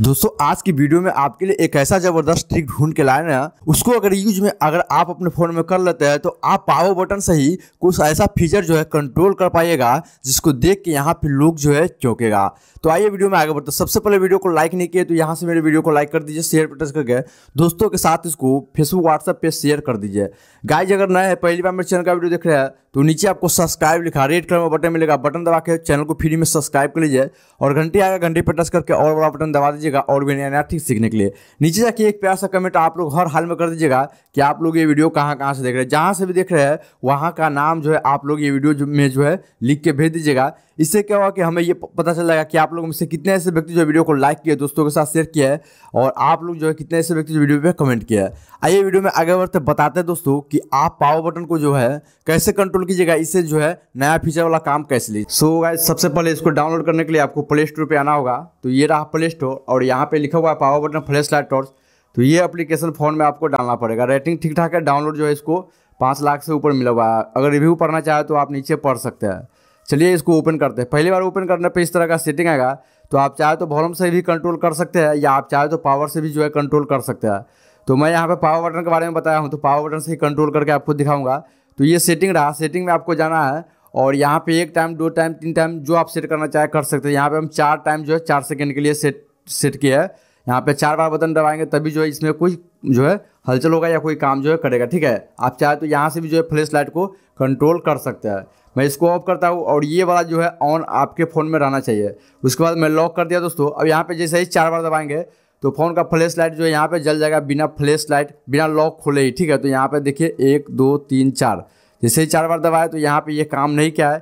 दोस्तों आज की वीडियो में आपके लिए एक ऐसा जबरदस्त ट्रिक ढूंढ के लाए ना उसको अगर यूज में अगर आप अपने फ़ोन में कर लेते हैं तो आप पावर बटन से ही कुछ ऐसा फीचर जो है कंट्रोल कर पाएगा जिसको देख के यहाँ पे लोग जो है चौंकेगा तो आइए वीडियो में आगे बढ़ते सबसे पहले वीडियो को लाइक नहीं किए तो यहाँ से मेरे वीडियो को लाइक कर दीजिए शेयर पर टच करके दोस्तों के साथ इसको फेसबुक व्हाट्सएप पर शेयर कर दीजिए गाइज अगर नए है पहली बार मेरे चैनल का वीडियो देख रहे हैं तो नीचे आपको सब्सक्राइब लिखा रेड कलर में बटन मिलेगा बटन दबा के चैनल को फ्री में सब्सक्राइब कर लीजिए और घंटे आएगा घंटे पर टच करके और बड़ा बटन दबा दीजिए दीजिएगा और भी नया नया विनयानार्थी सीखने के लिए नीचे जाके एक प्यार सा कमेंट आप लोग हर हाल में कर दीजिएगा कि आप लोग ये वीडियो कहाँ कहाँ से देख रहे हैं जहाँ से भी देख रहे हैं वहाँ का नाम जो है आप लोग ये वीडियो में जो है लिख के भेज दीजिएगा इससे क्या हुआ कि हमें ये पता चल जाएगा कि आप लोग मुझसे कितने ऐसे व्यक्ति जो वीडियो को लाइक किया दोस्तों के साथ शेयर किया है और आप लोग जो है कितने ऐसे व्यक्ति जो वीडियो पर कमेंट किया है आइए वीडियो में आगे बढ़ते बताते हैं दोस्तों कि आप पावर बटन को जो है कैसे कंट्रोल कीजिएगा इससे जो है नया फीचर वाला काम कैसे लीजिए सो so, सबसे पहले इसको डाउनलोड करने के लिए आपको प्ले स्टोर पर आना होगा तो ये रहा प्ले स्टोर और और यहाँ पे लिखा हुआ है power button flash light torch तो ये एप्लीकेशन फ़ोन में आपको डालना पड़ेगा रेटिंग ठीक ठाक है डाउनलोड जो है इसको पाँच लाख से ऊपर मिला हुआ है अगर रिव्यू पढ़ना चाहे तो आप नीचे पढ़ सकते हैं चलिए इसको ओपन करते हैं पहली बार ओपन करने पर इस तरह का सेटिंग आएगा तो आप चाहे तो वॉल्यूम से भी कंट्रोल कर सकते हैं या आप चाहे तो पावर से भी जो है कंट्रोल कर सकते हैं तो मैं यहाँ पे पावर बटन के बारे में बताया हूँ तो पावर बटन से ही कंट्रोल करके आपको दिखाऊंगा तो ये सेटिंग रहा सेटिंग में आपको जाना है और यहाँ पे एक टाइम दो टाइम तीन टाइम जो आप सेट करना चाहे कर सकते हैं यहाँ पे हम चार टाइम जो है चार सेकंड के लिए सेट सेट किया है यहाँ पे चार बार बटन दबाएंगे तभी जो है इसमें कोई जो है हलचल होगा या कोई काम जो है करेगा ठीक है आप चाहे तो यहाँ से भी जो है फ्लैश लाइट को कंट्रोल कर सकते हैं मैं इसको ऑफ करता हूँ और ये वाला जो है ऑन आपके फ़ोन में रहना चाहिए उसके बाद मैं लॉक कर दिया दोस्तों अब यहाँ पर जैसे ही चार बार दबाएंगे तो फ़ोन का फ्लैश लाइट जो है यहाँ पर जल जाएगा बिना फ्लैश लाइट बिना लॉक खोले ही ठीक है तो यहाँ पर देखिए एक दो तीन चार जैसे ही चार बार दबाए तो यहाँ पर ये काम नहीं किया है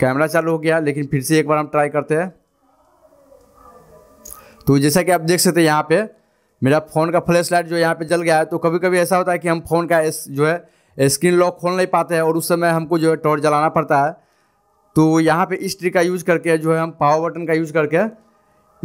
कैमरा चालू हो गया लेकिन फिर से एक बार हम ट्राई करते हैं तो जैसा कि आप देख सकते हैं यहाँ पे मेरा फ़ोन का फ्लैश लाइट जो यहाँ पे जल गया है तो कभी कभी ऐसा होता है कि हम फ़ोन का जो है स्क्रीन लॉक खोल नहीं पाते हैं और उस समय हमको जो है टॉर्च जलाना पड़ता है तो यहाँ पे इस ट्रिक का यूज़ करके जो है हम पावर बटन का यूज़ करके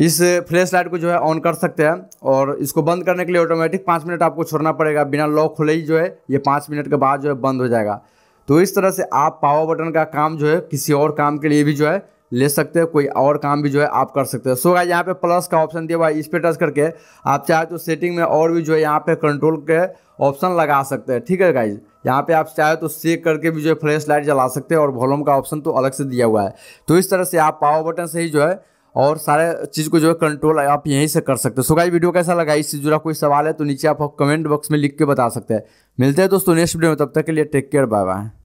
इस फ्लैश लाइट को जो है ऑन कर सकते हैं और इसको बंद करने के लिए ऑटोमेटिक पाँच मिनट आपको छोड़ना पड़ेगा बिना लॉक खुले ही जो है ये पाँच मिनट के बाद जो है बंद हो जाएगा तो इस तरह से आप पावर बटन का काम जो है किसी और काम के लिए भी जो है ले सकते हो कोई और काम भी जो है आप कर सकते हैं सो गाइस यहाँ पे प्लस का ऑप्शन दिया हुआ है इस पर टच करके आप चाहे तो सेटिंग में और भी जो है यहाँ पे कंट्रोल के ऑप्शन लगा सकते हैं ठीक है गाइस यहाँ पे आप चाहे तो सेक करके भी जो है फ्लैश लाइट जला सकते हैं और वॉलूम का ऑप्शन तो अलग से दिया हुआ है तो इस तरह से आप पावर बटन से ही जो है और सारे चीज़ को जो है कंट्रोल आप यहीं से कर सकते हैं सो गाइस वीडियो कैसा लगा इससे जुड़ा कोई सवाल है तो नीचे आप कमेंट बॉक्स में लिख के बता सकते हैं मिलते हैं दोस्तों नेक्स्ट वीडियो में तब तक के लिए टेक केयर बाय बाय